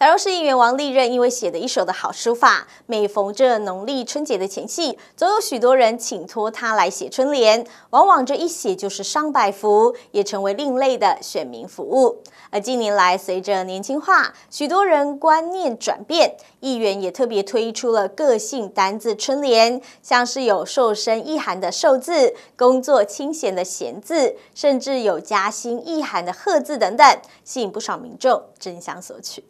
台中市议员王立任因为写的一手的好书法，每逢这农历春节的前夕，总有许多人请托他来写春联，往往这一写就是上百幅，也成为另类的选民服务。而近年来随着年轻化，许多人观念转变，议员也特别推出了个性单字春联，像是有瘦身意涵的瘦字、工作清闲的闲字，甚至有加薪意涵的贺字等等，吸引不少民众争相索取。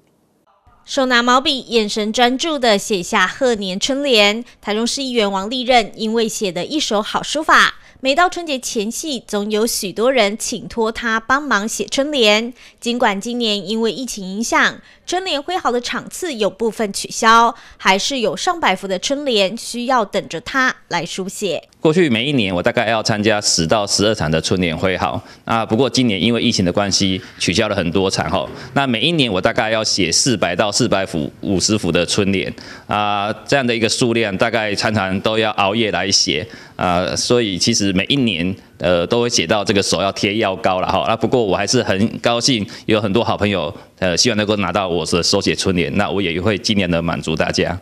手拿毛笔，眼神专注的写下贺年春联。台中市议员王立任因为写的一手好书法。每到春节前夕，总有许多人请托他帮忙写春联。尽管今年因为疫情影响，春联挥毫的场次有部分取消，还是有上百幅的春联需要等着他来书写。过去每一年，我大概要参加十到十二场的春联挥毫。啊，不过今年因为疫情的关系，取消了很多场后，那每一年我大概要写四百到四百幅、五十幅的春联。啊，这样的一个数量，大概常常都要熬夜来写。啊，所以其实每一年，呃，都会写到这个手要贴药膏了哈。那不过我还是很高兴，有很多好朋友，呃，希望能够拿到我的手写春联，那我也会尽量的满足大家。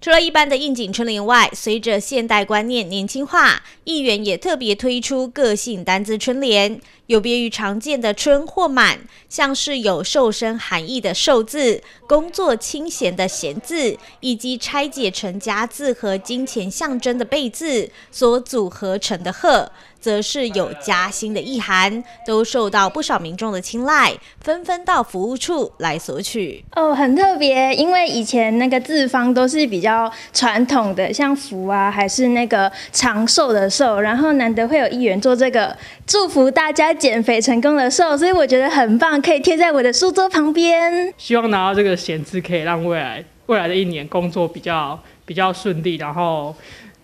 除了一般的应景春联外，随着现代观念年轻化，议员也特别推出个性单字春联。有别于常见的“春”或“满”，像是有瘦身含义的“瘦字，工作清闲的“闲”字，以及拆解成“家”字和金钱象征的“贝”字所组合成的“贺”。则是有加薪的意涵，都受到不少民众的青睐，纷纷到服务处来索取。哦，很特别，因为以前那个字方都是比较传统的，像福啊，还是那个长寿的寿，然后难得会有议员做这个祝福大家减肥成功的寿，所以我觉得很棒，可以贴在我的书桌旁边。希望拿到这个闲置，可以让未来未来的一年工作比较比较顺利，然后。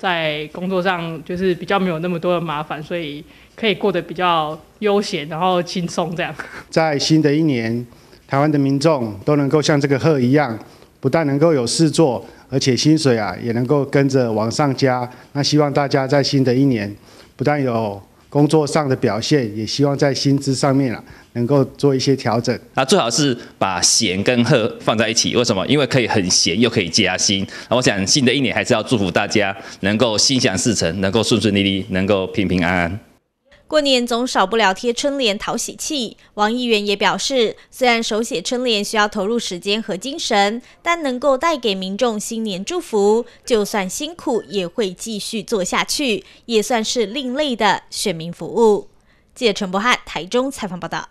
在工作上就是比较没有那么多的麻烦，所以可以过得比较悠闲，然后轻松这样。在新的一年，台湾的民众都能够像这个鹤一样，不但能够有事做，而且薪水啊也能够跟着往上加。那希望大家在新的一年，不但有工作上的表现，也希望在薪资上面啊。能够做一些调整，啊，最好是把咸跟喝放在一起。为什么？因为可以很咸，又可以加心。我想新的一年还是要祝福大家能够心想事成，能够顺顺利利，能够平平安安。过年总少不了贴春联讨喜气。王议员也表示，虽然手写春联需要投入时间和精神，但能够带给民众新年祝福，就算辛苦也会继续做下去，也算是另类的选民服务。记者陈博翰，台中采访报道。